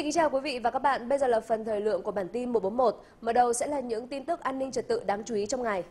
Xin kính chào quý vị và các bạn. Bây giờ là phần thời lượng của bản tin 141. Mở đầu sẽ là những tin tức an ninh trật tự đáng chú ý trong ngày.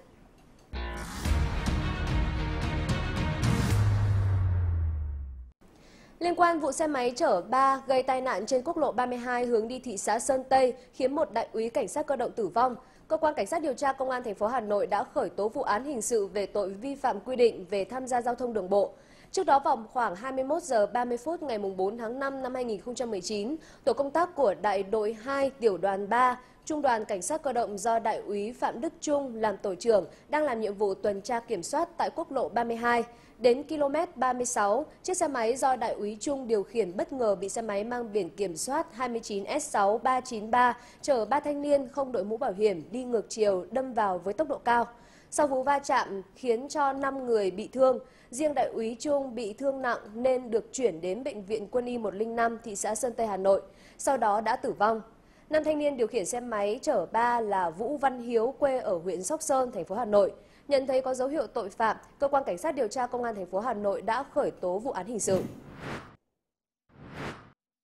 Liên quan vụ xe máy chở 3 gây tai nạn trên quốc lộ 32 hướng đi thị xã Sơn Tây khiến một đại úy cảnh sát cơ động tử vong, cơ quan cảnh sát điều tra công an thành phố Hà Nội đã khởi tố vụ án hình sự về tội vi phạm quy định về tham gia giao thông đường bộ. Trước đó vào khoảng 21 giờ 30 phút ngày 4 tháng 5 năm 2019, tổ công tác của Đại đội 2 Tiểu đoàn 3, Trung đoàn Cảnh sát cơ động do Đại úy Phạm Đức Trung làm tổ trưởng đang làm nhiệm vụ tuần tra kiểm soát tại quốc lộ 32. Đến km 36, chiếc xe máy do Đại úy Trung điều khiển bất ngờ bị xe máy mang biển kiểm soát 29S6393 chở ba thanh niên không đội mũ bảo hiểm đi ngược chiều đâm vào với tốc độ cao. Sau vụ va chạm khiến cho 5 người bị thương, riêng đại úy Trung bị thương nặng nên được chuyển đến Bệnh viện Quân y 105 thị xã Sơn Tây Hà Nội, sau đó đã tử vong. Nam thanh niên điều khiển xe máy chở ba là Vũ Văn Hiếu quê ở huyện Sóc Sơn, thành phố Hà Nội. Nhận thấy có dấu hiệu tội phạm, cơ quan cảnh sát điều tra công an thành phố Hà Nội đã khởi tố vụ án hình sự.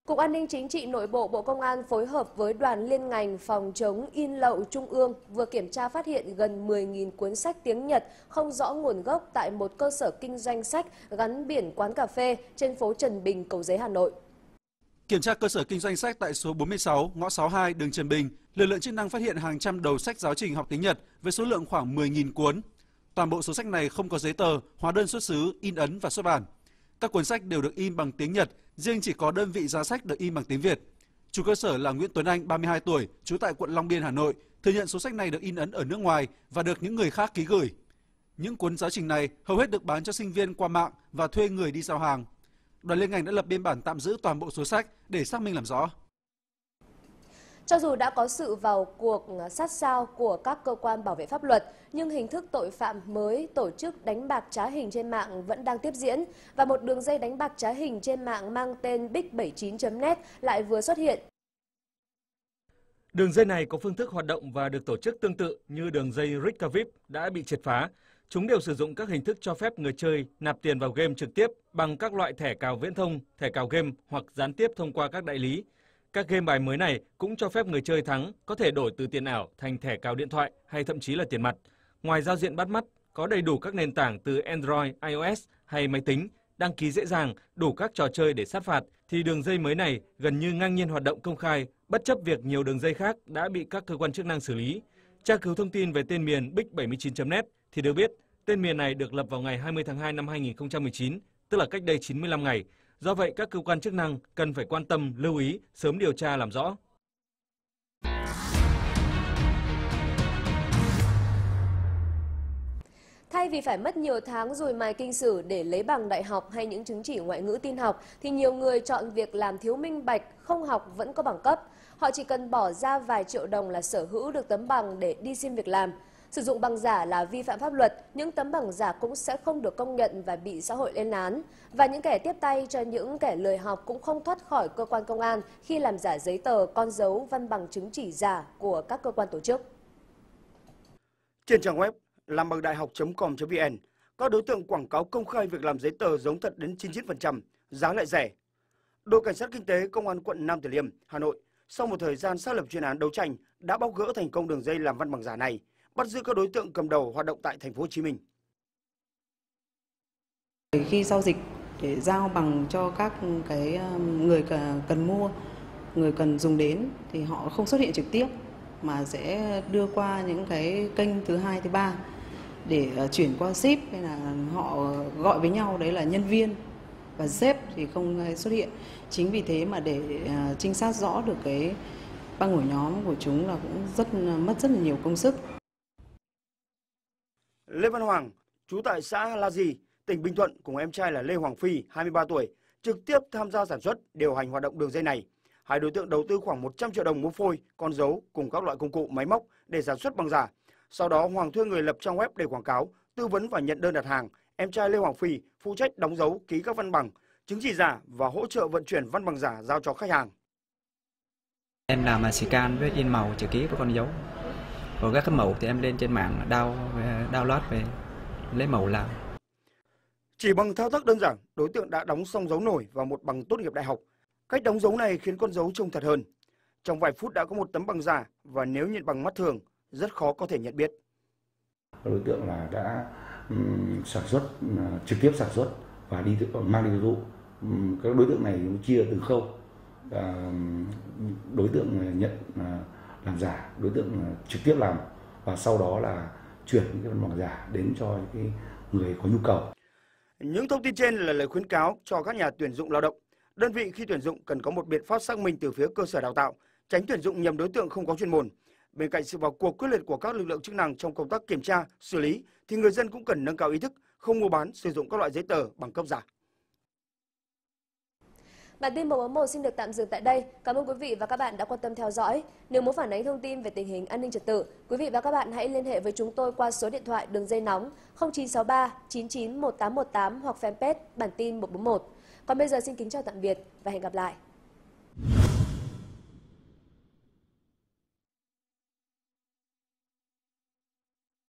Cục An ninh Chính trị Nội bộ Bộ Công an phối hợp với Đoàn Liên ngành Phòng chống in lậu Trung ương vừa kiểm tra phát hiện gần 10.000 cuốn sách tiếng Nhật không rõ nguồn gốc tại một cơ sở kinh doanh sách gắn biển quán cà phê trên phố Trần Bình, Cầu Giấy, Hà Nội. Kiểm tra cơ sở kinh doanh sách tại số 46, ngõ 62, đường Trần Bình, lực lượng chức năng phát hiện hàng trăm đầu sách giáo trình học tiếng Nhật với số lượng khoảng 10.000 cuốn. Toàn bộ số sách này không có giấy tờ, hóa đơn xuất xứ, in ấn và xuất bản. Các cuốn sách đều được in bằng tiếng Nhật, riêng chỉ có đơn vị giá sách được in bằng tiếng Việt. Chủ cơ sở là Nguyễn Tuấn Anh, 32 tuổi, trú tại quận Long Biên, Hà Nội, thừa nhận số sách này được in ấn ở nước ngoài và được những người khác ký gửi. Những cuốn giáo trình này hầu hết được bán cho sinh viên qua mạng và thuê người đi giao hàng. Đoàn liên ngành đã lập biên bản tạm giữ toàn bộ số sách để xác minh làm rõ. Cho dù đã có sự vào cuộc ờ, sát sao của các cơ quan bảo vệ pháp luật, nhưng hình thức tội phạm mới tổ chức đánh bạc trá hình trên mạng vẫn đang tiếp diễn và một đường dây đánh bạc trá hình trên mạng mang tên big79.net lại vừa xuất hiện. Đường dây này có phương thức hoạt động và được tổ chức tương tự như đường dây Rikavip đã bị triệt phá. Chúng đều sử dụng các hình thức cho phép người chơi nạp tiền vào game trực tiếp bằng các loại thẻ cào viễn thông, thẻ cào game hoặc gián tiếp thông qua các đại lý. Các game bài mới này cũng cho phép người chơi thắng có thể đổi từ tiền ảo thành thẻ cào điện thoại hay thậm chí là tiền mặt. Ngoài giao diện bắt mắt, có đầy đủ các nền tảng từ Android, iOS hay máy tính, đăng ký dễ dàng, đủ các trò chơi để sát phạt, thì đường dây mới này gần như ngang nhiên hoạt động công khai, bất chấp việc nhiều đường dây khác đã bị các cơ quan chức năng xử lý. Tra cứu thông tin về tên miền big79.net thì được biết tên miền này được lập vào ngày 20 tháng 2 năm 2019, tức là cách đây 95 ngày, Do vậy, các cơ quan chức năng cần phải quan tâm, lưu ý, sớm điều tra làm rõ. Thay vì phải mất nhiều tháng rồi mài kinh sử để lấy bằng đại học hay những chứng chỉ ngoại ngữ tin học, thì nhiều người chọn việc làm thiếu minh bạch, không học vẫn có bằng cấp. Họ chỉ cần bỏ ra vài triệu đồng là sở hữu được tấm bằng để đi xin việc làm. Sử dụng bằng giả là vi phạm pháp luật, những tấm bằng giả cũng sẽ không được công nhận và bị xã hội lên án. Và những kẻ tiếp tay cho những kẻ lời học cũng không thoát khỏi cơ quan công an khi làm giả giấy tờ, con dấu, văn bằng chứng chỉ giả của các cơ quan tổ chức. Trên trang web làm bằng đại học.com.vn, các đối tượng quảng cáo công khai việc làm giấy tờ giống thật đến 99%, giá lại rẻ. Đội Cảnh sát Kinh tế Công an quận Nam Từ Liêm, Hà Nội, sau một thời gian xác lập chuyên án đấu tranh, đã bóc gỡ thành công đường dây làm văn bằng giả này – bắt giữ các đối tượng cầm đầu hoạt động tại thành phố Hồ Chí Minh. Khi giao dịch để giao bằng cho các cái um, người cần mua, người cần dùng đến thì họ không xuất hiện trực tiếp mà sẽ đưa qua những cái kênh thứ hai thứ ba để ờ, chuyển qua ship hay là họ gọi với nhau đấy là nhân viên và sếp thì không xuất hiện chính vì thế mà để ờ, trinh sát rõ được cái băng ổ nhóm của chúng là cũng rất mất rất là nhiều công sức Lê Văn Hoàng, chú tại xã La Di, tỉnh Bình Thuận cùng em trai là Lê Hoàng Phi, 23 tuổi, trực tiếp tham gia sản xuất, điều hành hoạt động đường dây này. Hai đối tượng đầu tư khoảng 100 triệu đồng mua phôi, con dấu cùng các loại công cụ máy móc để sản xuất bằng giả. Sau đó Hoàng thuê người lập trang web để quảng cáo, tư vấn và nhận đơn đặt hàng. Em trai Lê Hoàng Phi phụ trách đóng dấu, ký các văn bằng, chứng chỉ giả và hỗ trợ vận chuyển văn bằng giả giao cho khách hàng. Em làm mà scan với in màu chữ ký với con dấu còn các cái mẫu thì em lên trên mạng đau download về lấy mẫu làm chỉ bằng thao tác đơn giản đối tượng đã đóng xong dấu nổi và một bằng tốt nghiệp đại học cách đóng dấu này khiến con dấu trông thật hơn trong vài phút đã có một tấm bằng giả và nếu nhận bằng mắt thường rất khó có thể nhận biết đối tượng là đã um, sản xuất uh, trực tiếp sản xuất và đi mang đi tiêu thụ um, các đối tượng này chia từ khâu uh, đối tượng nhận uh, làm giả đối tượng ờ, trực tiếp làm và sau đó là chuyển những cái văn bằng giả đến cho những cái người có nhu cầu. Những thông tin trên là lời khuyến cáo cho các nhà tuyển dụng lao động. Đơn vị khi tuyển dụng cần có một biện pháp xác minh từ phía cơ sở đào tạo, tránh tuyển dụng nhầm đối tượng không có chuyên môn. Bên cạnh sự vào cuộc quyết liệt của các lực lượng chức năng trong công tác kiểm tra, xử lý thì người dân cũng cần nâng cao ý thức không mua bán, sử dụng các loại giấy tờ bằng cấp giả. Bản tin 141 xin được tạm dừng tại đây. Cảm ơn quý vị và các bạn đã quan tâm theo dõi. Nếu muốn phản ánh thông tin về tình hình an ninh trật tự, quý vị và các bạn hãy liên hệ với chúng tôi qua số điện thoại đường dây nóng 0963 99 1818 hoặc fanpage Bản tin 141. Còn bây giờ xin kính chào tạm biệt và hẹn gặp lại.